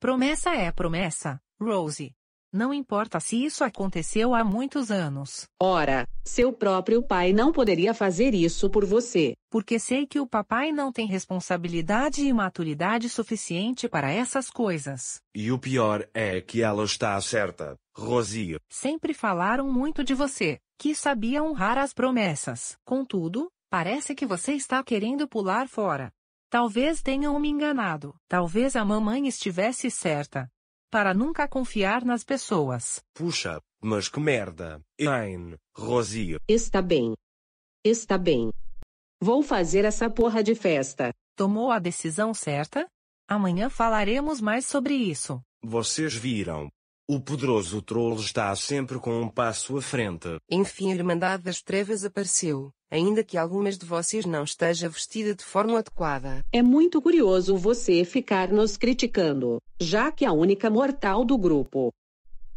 Promessa é promessa, Rose. Não importa se isso aconteceu há muitos anos. Ora, seu próprio pai não poderia fazer isso por você. Porque sei que o papai não tem responsabilidade e maturidade suficiente para essas coisas. E o pior é que ela está certa, Rosie. Sempre falaram muito de você, que sabia honrar as promessas. Contudo, parece que você está querendo pular fora. Talvez tenham me enganado, talvez a mamãe estivesse certa. Para nunca confiar nas pessoas. Puxa, mas que merda. Ein, Rosie. Está bem. Está bem. Vou fazer essa porra de festa. Tomou a decisão certa? Amanhã falaremos mais sobre isso. Vocês viram. O poderoso troll está sempre com um passo à frente. Enfim, a Irmandade das Trevas apareceu ainda que algumas de vocês não esteja vestida de forma adequada. É muito curioso você ficar nos criticando, já que a única mortal do grupo.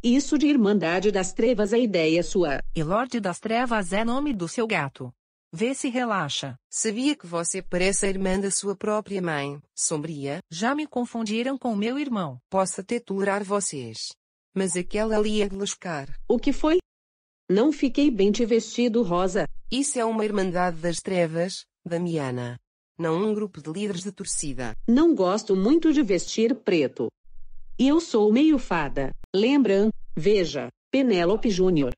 Isso de Irmandade das Trevas é ideia sua. E Lorde das Trevas é nome do seu gato. Vê se relaxa. Sabia que você parece a irmã da sua própria mãe, sombria. Já me confundiram com meu irmão. Posso até tolerar vocês. Mas aquela ali é de lascar. O que foi? Não fiquei bem de vestido rosa. Isso é uma Irmandade das Trevas, Damiana. Não um grupo de líderes de torcida. Não gosto muito de vestir preto. E eu sou meio fada. Lembram? Veja, Penélope Júnior.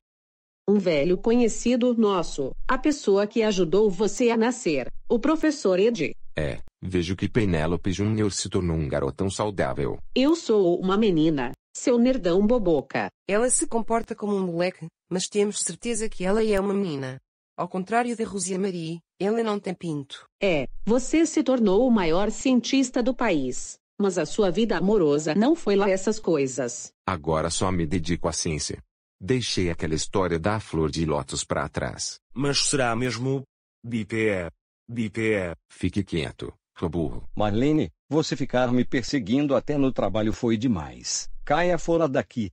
Um velho conhecido nosso, a pessoa que ajudou você a nascer, o professor Ed. É, vejo que Penélope Júnior se tornou um garotão saudável. Eu sou uma menina, seu nerdão boboca. Ela se comporta como um moleque, mas temos certeza que ela é uma menina. Ao contrário de Rosia Marie, ela não tem pinto. É, você se tornou o maior cientista do país. Mas a sua vida amorosa não foi lá essas coisas. Agora só me dedico à ciência. Deixei aquela história da flor de lótus para trás. Mas será mesmo? Bipé. Bipé. Fique quieto burro. Marlene, você ficar me perseguindo até no trabalho foi demais. Caia fora daqui.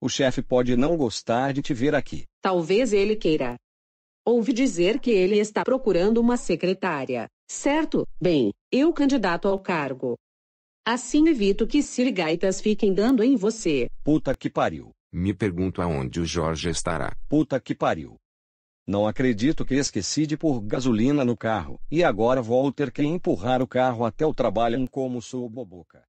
O chefe pode não gostar de te ver aqui. Talvez ele queira. Ouvi dizer que ele está procurando uma secretária, certo? Bem, eu candidato ao cargo. Assim evito que sirgaitas fiquem dando em você. Puta que pariu. Me pergunto aonde o Jorge estará. Puta que pariu. Não acredito que esqueci de pôr gasolina no carro, e agora vou ter que empurrar o carro até o trabalho como sou boboca.